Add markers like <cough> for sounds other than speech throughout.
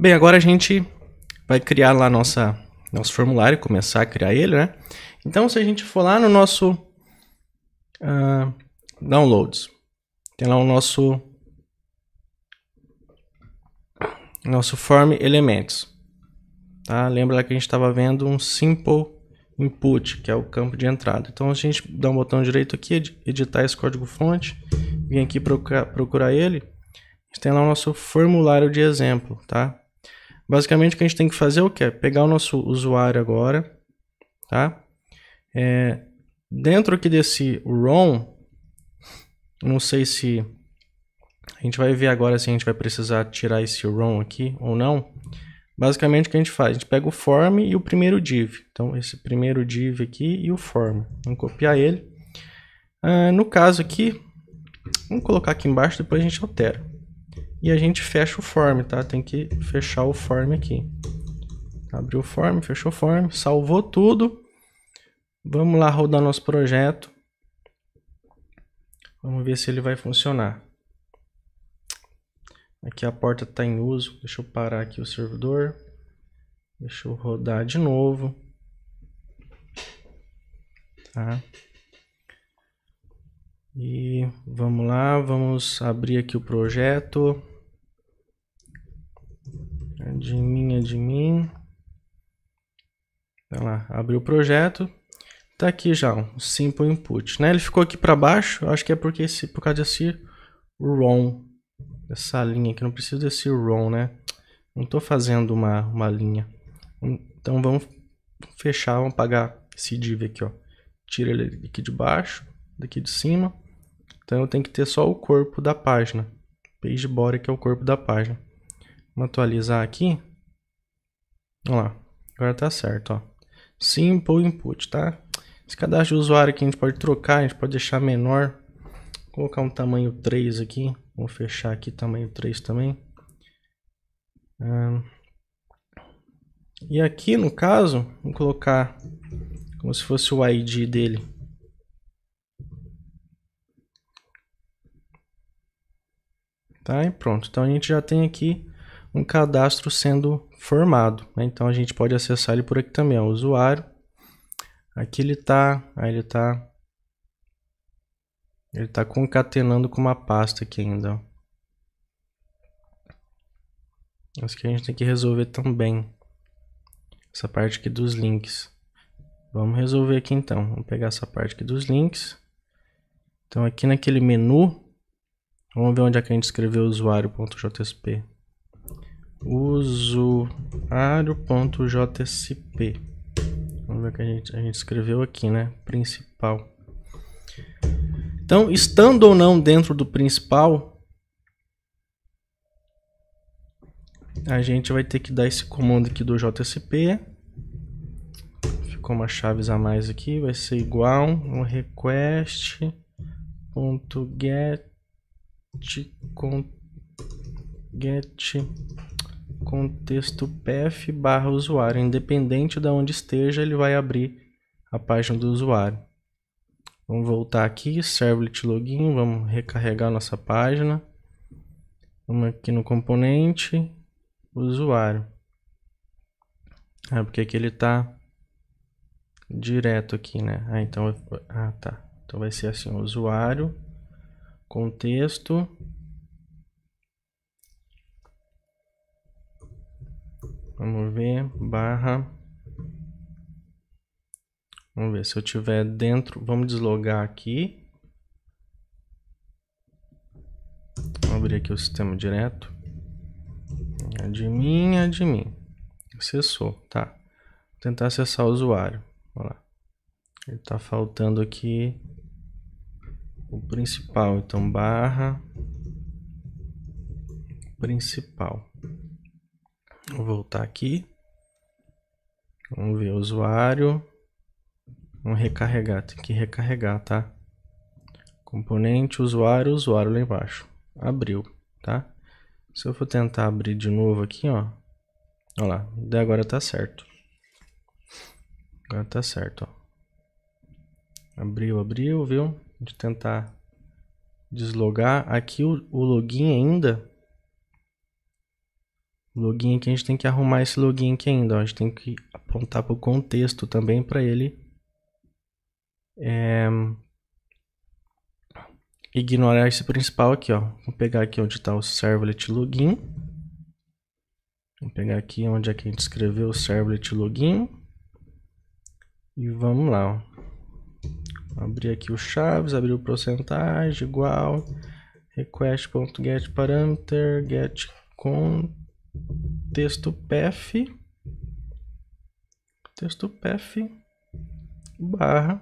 Bem, agora a gente vai criar lá nossa, nosso formulário, começar a criar ele, né? Então, se a gente for lá no nosso uh, Downloads, tem lá o nosso, nosso Form Elements. Tá? Lembra lá que a gente estava vendo um Simple Input, que é o campo de entrada. Então, a gente dá um botão direito aqui, editar esse código-fonte, vem aqui procurar, procurar ele, a gente tem lá o nosso formulário de exemplo, tá? Basicamente, o que a gente tem que fazer é o quê? Pegar o nosso usuário agora, tá? É, dentro aqui desse ROM, não sei se a gente vai ver agora se a gente vai precisar tirar esse ROM aqui ou não. Basicamente, o que a gente faz? A gente pega o form e o primeiro div. Então, esse primeiro div aqui e o form. Vamos copiar ele. Ah, no caso aqui, vamos colocar aqui embaixo, depois a gente altera. E a gente fecha o form, tá? Tem que fechar o form aqui. Abriu o form, fechou o form, salvou tudo. Vamos lá rodar nosso projeto. Vamos ver se ele vai funcionar. Aqui a porta está em uso. Deixa eu parar aqui o servidor. Deixa eu rodar de novo. Tá. E vamos lá, vamos abrir aqui o projeto admin, é admin. É Olha tá lá, abriu o projeto. Tá aqui já, um simple input, né? Ele ficou aqui para baixo, acho que é porque esse, por causa desse ROM. Essa linha aqui, não preciso desse ROM, né? Não estou fazendo uma, uma linha. Então vamos fechar, vamos apagar esse div aqui, ó. Tira ele aqui de baixo, daqui de cima. Então eu tenho que ter só o corpo da página. Page body que é o corpo da página. Vamos atualizar aqui. Vamos lá. Agora tá certo, ó. Simple input, tá? Esse cadastro de usuário aqui a gente pode trocar, a gente pode deixar menor. Vou colocar um tamanho 3 aqui. Vou fechar aqui tamanho 3 também. Ah. e aqui no caso, vou colocar como se fosse o ID dele. Tá, e pronto. Então a gente já tem aqui um cadastro sendo formado. Né? Então a gente pode acessar ele por aqui também, ó, usuário. Aqui ele está, aí ele está ele está concatenando com uma pasta aqui ainda. Ó. que a gente tem que resolver também. Essa parte aqui dos links. Vamos resolver aqui então. Vamos pegar essa parte aqui dos links. Então aqui naquele menu, vamos ver onde é que a gente escreveu usuário.jsp usuário.jsp. Vamos ver o que a gente, a gente escreveu aqui, né? Principal. Então, estando ou não dentro do principal, a gente vai ter que dar esse comando aqui do JSP. Ficou uma chaves a mais aqui, vai ser igual um request.get get contexto pf barra usuário, independente de onde esteja, ele vai abrir a página do usuário. Vamos voltar aqui, servlet login, vamos recarregar nossa página. Vamos aqui no componente, usuário. Ah, porque aqui ele está direto aqui, né? Ah, então, ah, tá. Então vai ser assim, usuário, contexto, Vamos ver, barra. Vamos ver se eu tiver dentro, vamos deslogar aqui. Vamos abrir aqui o sistema direto. Admin, admin. Acessou, tá. Vou tentar acessar o usuário. Olha lá. Ele tá faltando aqui o principal, então barra principal. Vou voltar aqui. Vamos ver, usuário. Vamos recarregar, tem que recarregar, tá? Componente, usuário, usuário lá embaixo. Abriu, tá? Se eu for tentar abrir de novo aqui, ó. Olha lá, agora tá certo. Agora tá certo, ó. Abriu, abriu, viu? De tentar deslogar. Aqui o, o login ainda Login aqui, a gente tem que arrumar esse login aqui ainda, ó. A gente tem que apontar para o contexto também para ele é, ignorar esse principal aqui, ó. Vou pegar aqui onde está o servlet login. Vou pegar aqui onde é que a gente escreveu o servlet login. E vamos lá, ó. Abrir aqui o chaves, abrir o percentagem, igual, request.getParameter, getContent texto path texto path barra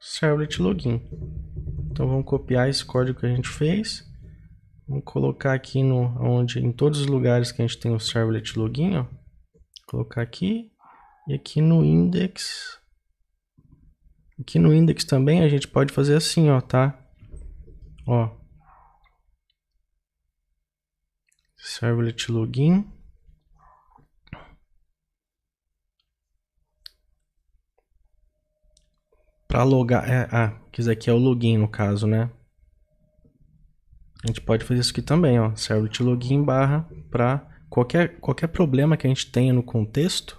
servlet login. Então vamos copiar esse código que a gente fez. Vamos colocar aqui no onde em todos os lugares que a gente tem o servlet login, ó. Colocar aqui e aqui no index. Aqui no index também a gente pode fazer assim, ó, tá? Ó, servlet login. Para logar, é, ah, que isso aqui é o login no caso, né? A gente pode fazer isso aqui também, ó, servlet login barra para qualquer, qualquer problema que a gente tenha no contexto,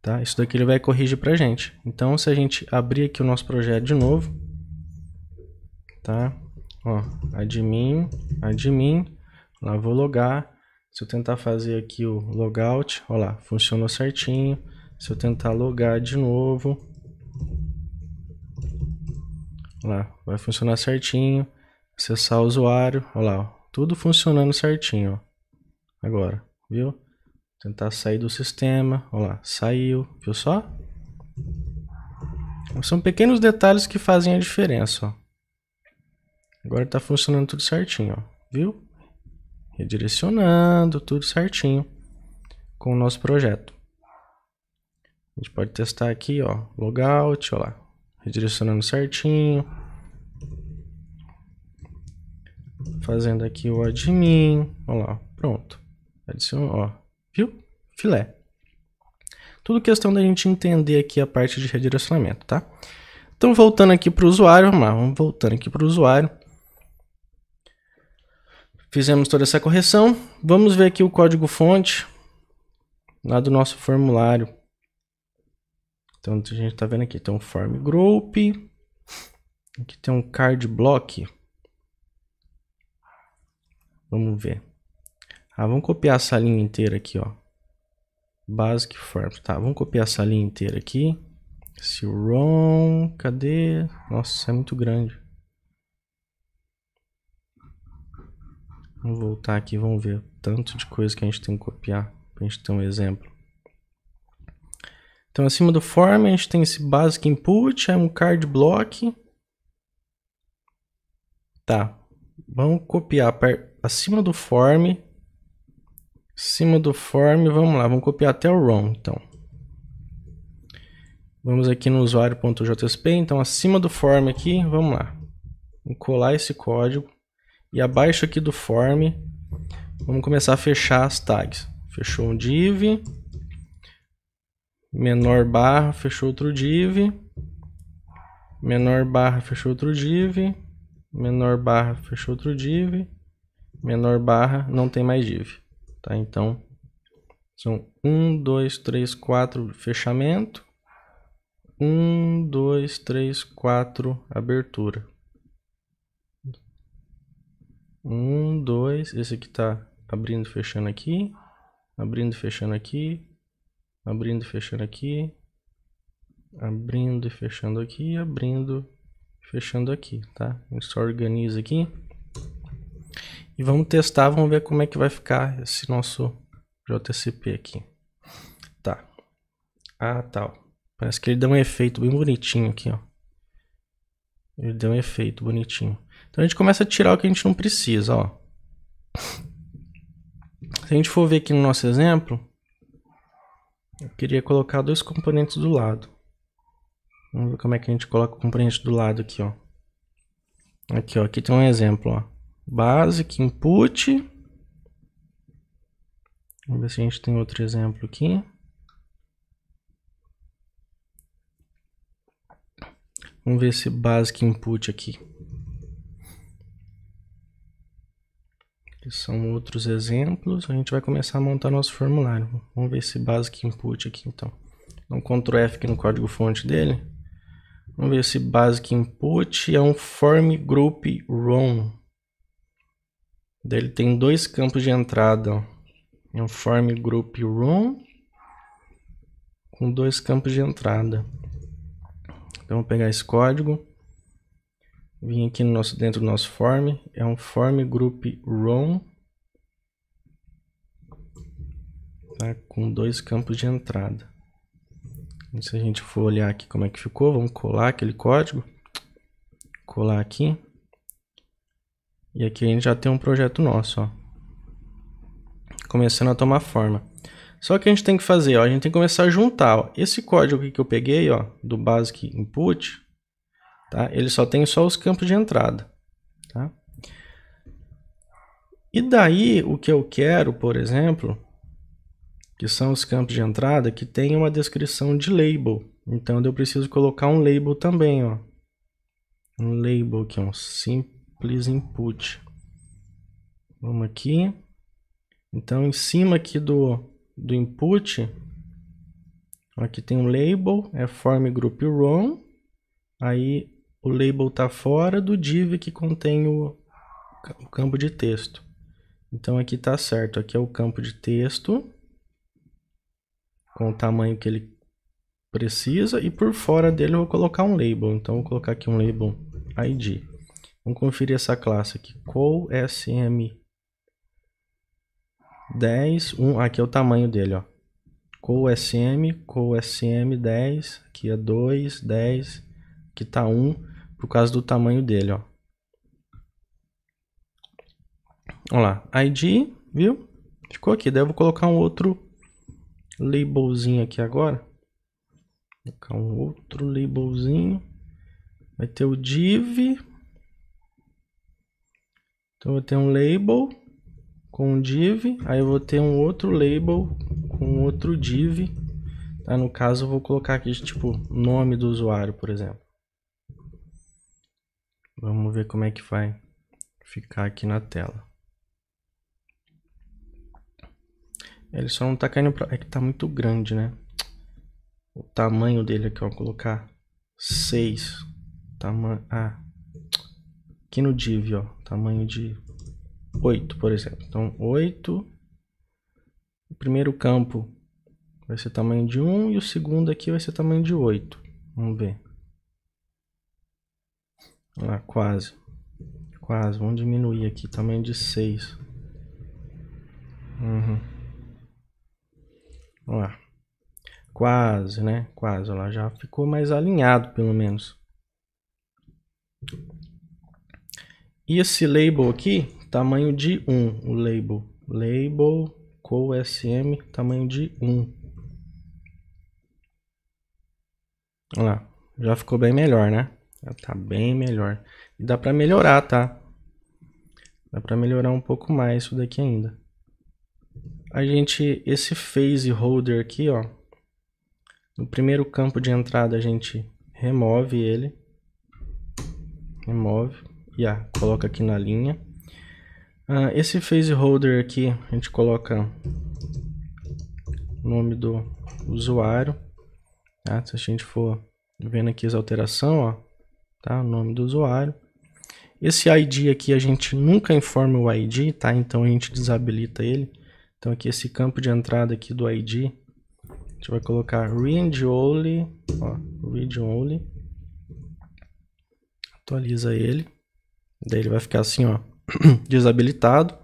tá? Isso daqui ele vai corrigir para gente. Então, se a gente abrir aqui o nosso projeto de novo, tá? Ó, admin, admin, lá vou logar, se eu tentar fazer aqui o logout, olha lá, funcionou certinho. Se eu tentar logar de novo, olha lá, vai funcionar certinho. Acessar o usuário, olha lá, tudo funcionando certinho. Ó. Agora, viu? Tentar sair do sistema, olha lá, saiu, viu só? São pequenos detalhes que fazem a diferença, ó. Agora está funcionando tudo certinho, ó, viu? redirecionando tudo certinho com o nosso projeto. A gente pode testar aqui, ó, logout, ó lá, redirecionando certinho. Fazendo aqui o admin, ó lá, pronto. Adiciona, ó, viu? Filé. Tudo questão da gente entender aqui a parte de redirecionamento, tá? Então, voltando aqui para o usuário, vamos, lá, vamos voltando aqui para o usuário. Fizemos toda essa correção. Vamos ver aqui o código fonte lá do nosso formulário. Então a gente está vendo aqui, tem um form group, aqui tem um card block. Vamos ver. Ah, vamos copiar essa linha inteira aqui, ó. Basic form. Tá, vamos copiar essa linha inteira aqui. Se wrong, cadê? Nossa, é muito grande. Vamos voltar aqui, vamos ver tanto de coisa que a gente tem que copiar para a gente ter um exemplo. Então, acima do form, a gente tem esse basic input, é um card block. Tá. Vamos copiar acima do form. Acima do form, vamos lá, vamos copiar até o ROM, então. Vamos aqui no usuário.jsp, então acima do form aqui, vamos lá. Vou colar esse código. E abaixo aqui do form, vamos começar a fechar as tags. Fechou um div, menor barra, fechou outro div, menor barra, fechou outro div, menor barra, fechou outro div, menor barra, não tem mais div. Tá? Então, são 1, 2, 3, 4, fechamento, 1, 2, 3, 4, abertura. Um, dois, esse aqui tá abrindo e fechando aqui, abrindo e fechando aqui, abrindo e fechando aqui, abrindo e fechando aqui, abrindo e fechando aqui, tá? só organiza aqui. E vamos testar, vamos ver como é que vai ficar esse nosso JCP aqui. Tá. Ah, tal. Tá, Parece que ele deu um efeito bem bonitinho aqui, ó. Ele deu um efeito bonitinho. Então a gente começa a tirar o que a gente não precisa, ó. Se a gente for ver aqui no nosso exemplo, eu queria colocar dois componentes do lado. Vamos ver como é que a gente coloca o componente do lado aqui, ó. Aqui, ó, aqui tem um exemplo, ó. Basic input. Vamos ver se a gente tem outro exemplo aqui. Vamos ver esse basic input aqui. que são outros exemplos, a gente vai começar a montar nosso formulário. Vamos ver esse basic input aqui então. Então Ctrl F aqui no código fonte dele. Vamos ver se basic input é um form group row. ele tem dois campos de entrada, É um form group row com dois campos de entrada. Então vou pegar esse código. Vim aqui no nosso, dentro do nosso form. É um form group row. Tá? Com dois campos de entrada. E então, se a gente for olhar aqui como é que ficou, vamos colar aquele código. Colar aqui. E aqui a gente já tem um projeto nosso, ó. Começando a tomar forma. Só que a gente tem que fazer, ó, a gente tem que começar a juntar, ó, esse código que eu peguei, ó, do basic input, Tá? Ele só tem só os campos de entrada. Tá? E daí o que eu quero, por exemplo, que são os campos de entrada que tem uma descrição de label. Então eu preciso colocar um label também, ó. Um label que é um simples input. Vamos aqui. Então em cima aqui do do input, aqui tem um label, é form group row, Aí o label está fora do div que contém o, o campo de texto. Então aqui está certo, aqui é o campo de texto com o tamanho que ele precisa e por fora dele eu vou colocar um label. Então vou colocar aqui um label id. Vamos conferir essa classe aqui, call sm 10, um. aqui é o tamanho dele, ó. sm, sm 10, aqui é 2, 10, aqui tá 1. Por causa do tamanho dele, ó. Olha lá, ID, viu? Ficou aqui, daí eu vou colocar um outro labelzinho aqui agora. Vou colocar um outro labelzinho. Vai ter o div. Então eu vou ter um label com um div, aí eu vou ter um outro label com outro div. Tá? No caso eu vou colocar aqui tipo nome do usuário, por exemplo. Vamos ver como é que vai ficar aqui na tela. Ele só não tá caindo pra... É que tá muito grande, né? O tamanho dele aqui, ó. Vou colocar 6. Tamanho... Ah. Aqui no div, ó. Tamanho de 8, por exemplo. Então, 8. O primeiro campo vai ser tamanho de 1. E o segundo aqui vai ser tamanho de 8. Vamos ver lá ah, quase. Quase. Vamos diminuir aqui. Tamanho de 6. Uhum. Olha lá. Quase, né? Quase. Olha lá. Já ficou mais alinhado, pelo menos. E esse label aqui, tamanho de 1. O label. Label com SM, tamanho de 1. Olha lá. Já ficou bem melhor, né? tá bem melhor. E dá pra melhorar, tá? Dá pra melhorar um pouco mais isso daqui ainda. A gente, esse phase holder aqui, ó. No primeiro campo de entrada a gente remove ele. Remove. E a ah, coloca aqui na linha. Ah, esse phase holder aqui, a gente coloca o nome do usuário. Tá? Se a gente for vendo aqui as alterações, ó tá? O nome do usuário. Esse ID aqui a gente nunca informa o ID, tá? Então a gente desabilita ele. Então aqui esse campo de entrada aqui do ID, a gente vai colocar read only, ó, read only. Atualiza ele. Daí ele vai ficar assim, ó, <clears throat> desabilitado.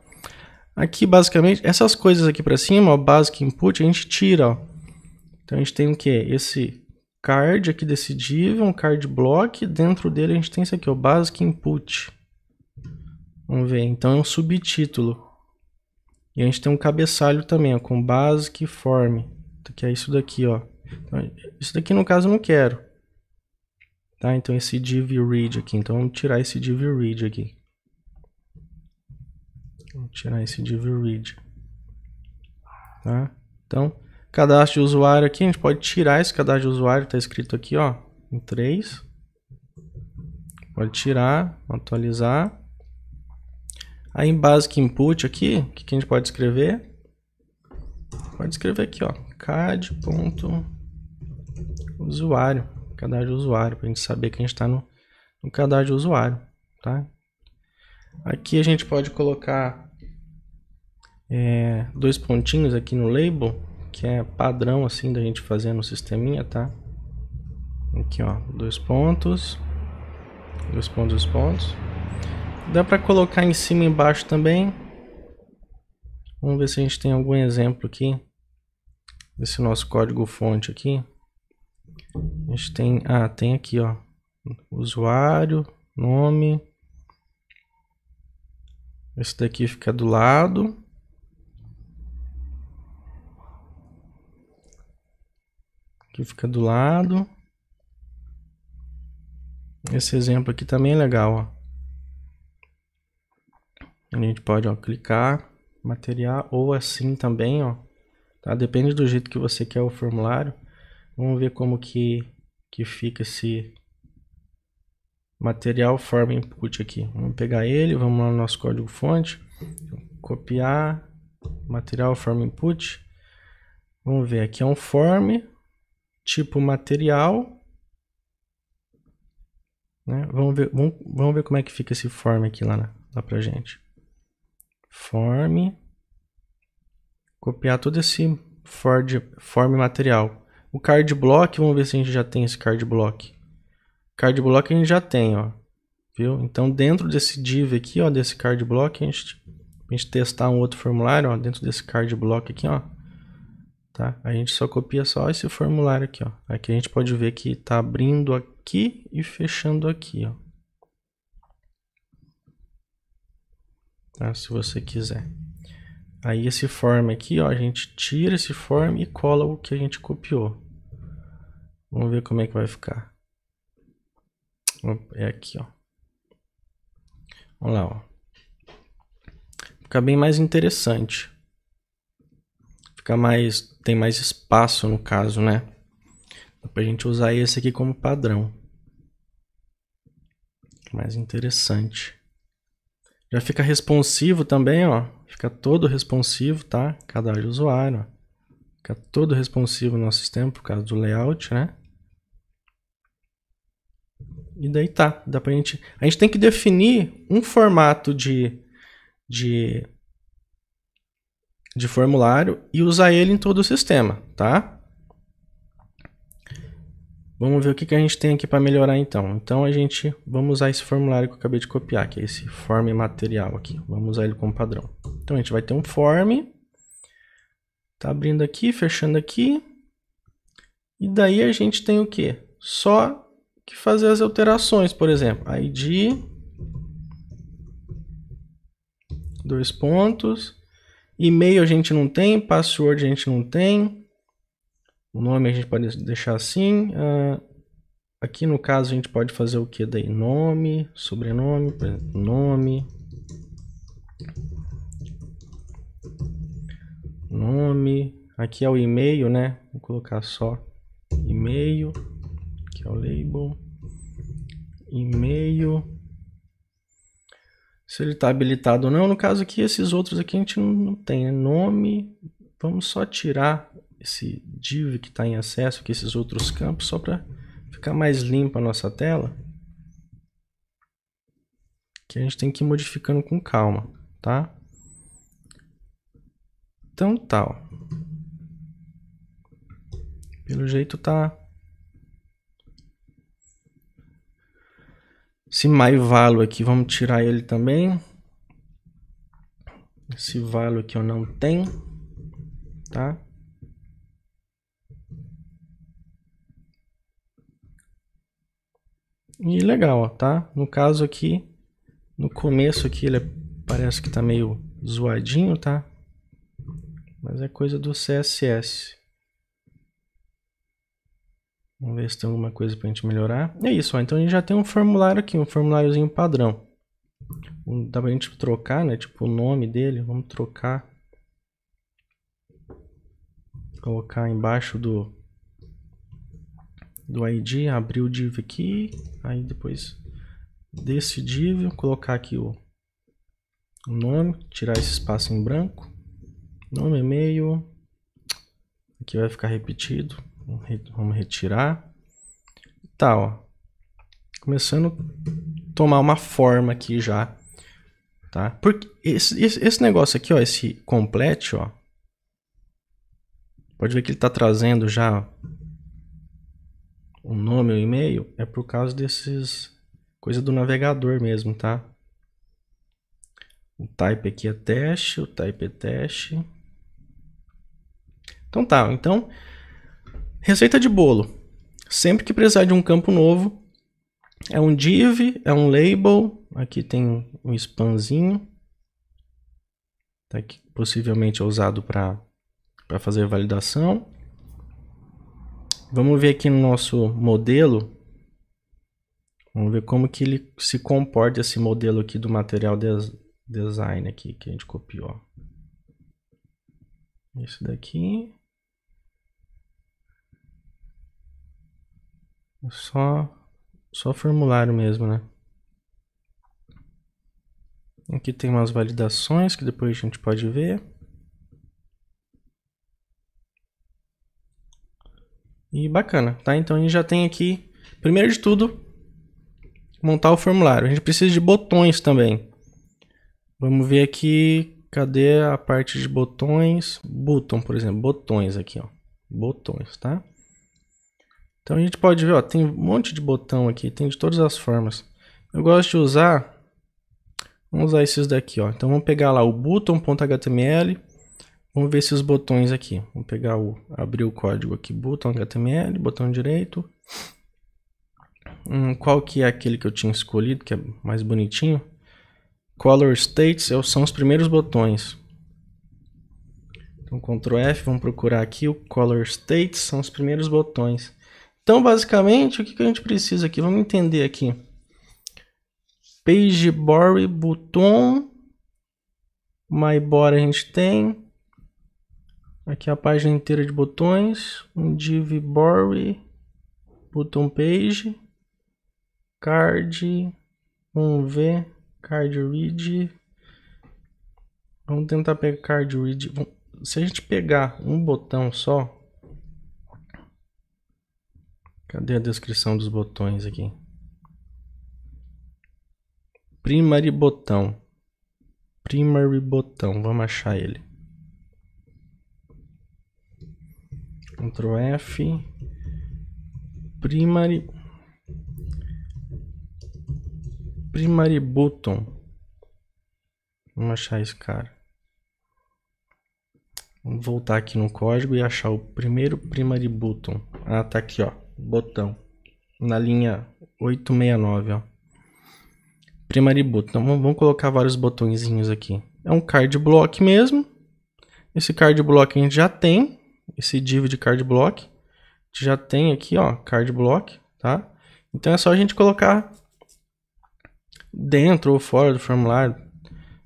Aqui basicamente, essas coisas aqui para cima, ó, basic input, a gente tira, ó. Então a gente tem o que? Esse card aqui decidível, um card block. Dentro dele a gente tem isso aqui, o basic input. Vamos ver, então é um subtítulo. E a gente tem um cabeçalho também, ó, com basic form, então, que é isso daqui, ó. Então, isso daqui no caso eu não quero. Tá? Então esse div read aqui, então vamos tirar esse div read aqui. Vou tirar esse div read. Tá? Então, Cadastro de usuário aqui, a gente pode tirar esse cadastro de usuário, está escrito aqui, ó, em 3. Pode tirar, atualizar. Aí em Basic Input aqui, o que, que a gente pode escrever? Pode escrever aqui, ó, cad.usuário, cadastro de usuário, para a gente saber que a gente está no, no cadastro de usuário, tá? Aqui a gente pode colocar é, dois pontinhos aqui no label que é padrão assim da gente fazer no sisteminha, tá? Aqui, ó, dois pontos, dois pontos, dois pontos. Dá para colocar em cima e embaixo também. Vamos ver se a gente tem algum exemplo aqui desse nosso código fonte aqui. A gente tem, ah, tem aqui, ó, usuário, nome. Esse daqui fica do lado. Aqui fica do lado. Esse exemplo aqui também é legal, ó. A gente pode, ó, clicar, material, ou assim também, ó. Tá? Depende do jeito que você quer o formulário. Vamos ver como que, que fica esse material form input aqui. Vamos pegar ele, vamos lá no nosso código fonte, copiar, material form input. Vamos ver, aqui é um form, tipo material. Né? Vamos, ver, vamos, vamos ver como é que fica esse form aqui lá, lá pra gente. Form. Copiar todo esse Ford, form material. O card block, vamos ver se a gente já tem esse card block. Card block a gente já tem, ó. Viu? Então dentro desse div aqui, ó, desse card block, a gente, a gente testar um outro formulário, ó, dentro desse card block aqui, ó tá? A gente só copia só esse formulário aqui, ó. Aqui a gente pode ver que está abrindo aqui e fechando aqui, ó. Tá? Se você quiser. Aí esse form aqui, ó, a gente tira esse form e cola o que a gente copiou. Vamos ver como é que vai ficar. É aqui, ó. Vamos lá, ó. Fica bem mais interessante. Fica mais tem mais espaço no caso, né? Dá pra gente usar esse aqui como padrão. Mais interessante. Já fica responsivo também, ó. Fica todo responsivo, tá? Cada usuário, ó. Fica todo responsivo no nosso sistema por causa do layout, né? E daí tá, dá pra gente... A gente tem que definir um formato de, de de formulário e usar ele em todo o sistema, tá? Vamos ver o que, que a gente tem aqui para melhorar então. Então a gente vamos usar esse formulário que eu acabei de copiar, que é esse form material aqui. Vamos usar ele como padrão. Então a gente vai ter um form. Tá abrindo aqui, fechando aqui. E daí a gente tem o que? Só que fazer as alterações, por exemplo, ID dois pontos e-mail a gente não tem, password a gente não tem. O nome a gente pode deixar assim. Uh, aqui no caso a gente pode fazer o que daí? Nome, sobrenome, nome. Nome. Aqui é o e-mail, né? Vou colocar só e-mail. Aqui é o label. E-mail. Se ele está habilitado ou não. No caso aqui, esses outros aqui a gente não tem né? nome. Vamos só tirar esse div que está em acesso, que esses outros campos, só para ficar mais limpa a nossa tela. Que a gente tem que ir modificando com calma, tá? Então tá, Pelo jeito tá Esse valo aqui, vamos tirar ele também. Esse valo aqui eu não tenho, tá? E legal, ó, tá? No caso aqui, no começo aqui ele é, parece que tá meio zoadinho, tá? Mas é coisa do CSS. Vamos ver se tem alguma coisa para a gente melhorar. É isso, ó, então a gente já tem um formulário aqui, um formuláriozinho padrão. Dá para a gente trocar, né? Tipo o nome dele, vamos trocar. Colocar embaixo do, do ID, abrir o div aqui, aí depois desse div, colocar aqui o, o nome, tirar esse espaço em branco, nome, e-mail, aqui vai ficar repetido, Vamos retirar. Tá, ó. Começando a tomar uma forma aqui já. Tá? Porque esse, esse, esse negócio aqui, ó, esse complete, ó. Pode ver que ele tá trazendo já o nome, o e-mail. É por causa desses... Coisa do navegador mesmo, tá? O type aqui é teste, o type é teste. Então tá, então Receita de bolo. Sempre que precisar de um campo novo, é um div, é um label, aqui tem um spanzinho. Tá aqui, possivelmente é usado para fazer validação. Vamos ver aqui no nosso modelo. Vamos ver como que ele se comporta esse modelo aqui do material des design aqui que a gente copiou. Esse daqui. Só, só formulário mesmo, né? Aqui tem umas validações que depois a gente pode ver. E bacana, tá? Então a gente já tem aqui, primeiro de tudo, montar o formulário. A gente precisa de botões também. Vamos ver aqui, cadê a parte de botões? Button, por exemplo, botões aqui, ó. Botões, tá? Então a gente pode ver, ó, tem um monte de botão aqui, tem de todas as formas. Eu gosto de usar, vamos usar esses daqui, ó. Então vamos pegar lá o button.html, vamos ver esses botões aqui. Vamos pegar o, abrir o código aqui, button.html, botão direito. Hum, qual que é aquele que eu tinha escolhido, que é mais bonitinho? Color States é são os primeiros botões. Então, Ctrl F, vamos procurar aqui o Color States, são os primeiros botões. Então, basicamente, o que, que a gente precisa aqui? Vamos entender aqui. Pagebory, button, myboard a gente tem. Aqui é a página inteira de botões, um div borrow, button page, card, um ver. card read. Vamos tentar pegar card read. Se a gente pegar um botão só, Cadê a descrição dos botões aqui? Primary botão. Primary botão, vamos achar ele. Ctrl F. Primary Primary button. Vamos achar esse cara. Vamos voltar aqui no código e achar o primeiro primary button. Ah, tá aqui, ó botão, na linha 869, ó. Primary button. Então, vamos colocar vários botõezinhos aqui. É um card block mesmo. Esse card block a gente já tem, esse div de card block. A gente já tem aqui, ó, card block, tá? Então é só a gente colocar dentro ou fora do formulário.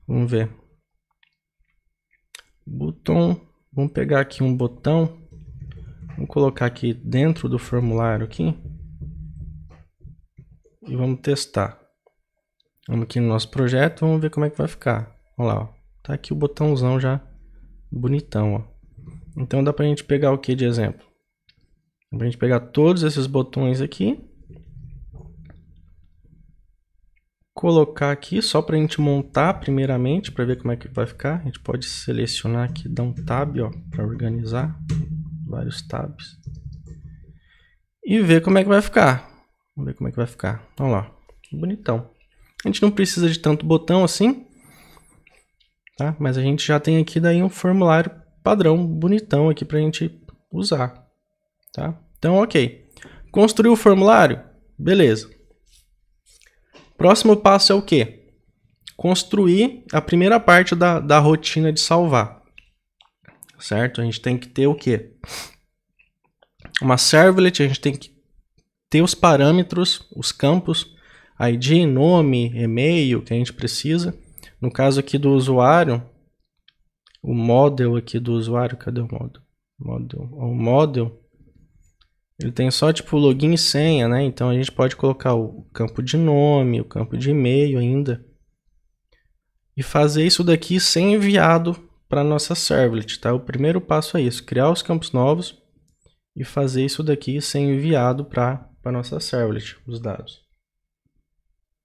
Vamos ver. Botão, vamos pegar aqui um botão Vamos colocar aqui dentro do formulário aqui. E vamos testar. Vamos aqui no nosso projeto, vamos ver como é que vai ficar. Olha lá, ó. tá aqui o botãozão já bonitão, ó. Então dá pra gente pegar o que de exemplo? Dá pra gente pegar todos esses botões aqui. Colocar aqui só pra gente montar primeiramente, para ver como é que vai ficar. A gente pode selecionar aqui, dar um tab, ó, para organizar vários tabs. E ver como é que vai ficar. Vamos ver como é que vai ficar. Vamos lá. Bonitão. A gente não precisa de tanto botão assim. Tá? Mas a gente já tem aqui daí um formulário padrão bonitão aqui para a gente usar. Tá? Então, ok. Construiu o formulário? Beleza. Próximo passo é o quê? Construir a primeira parte da, da rotina de salvar certo? A gente tem que ter o quê? Uma servlet, a gente tem que ter os parâmetros, os campos, ID, nome, e-mail que a gente precisa. No caso aqui do usuário, o model aqui do usuário, cadê o model? Model, o model, ele tem só tipo login e senha, né? Então a gente pode colocar o campo de nome, o campo de e-mail ainda e fazer isso daqui sem enviado para nossa servlet, tá? O primeiro passo é isso, criar os campos novos e fazer isso daqui ser enviado para a nossa servlet, os dados.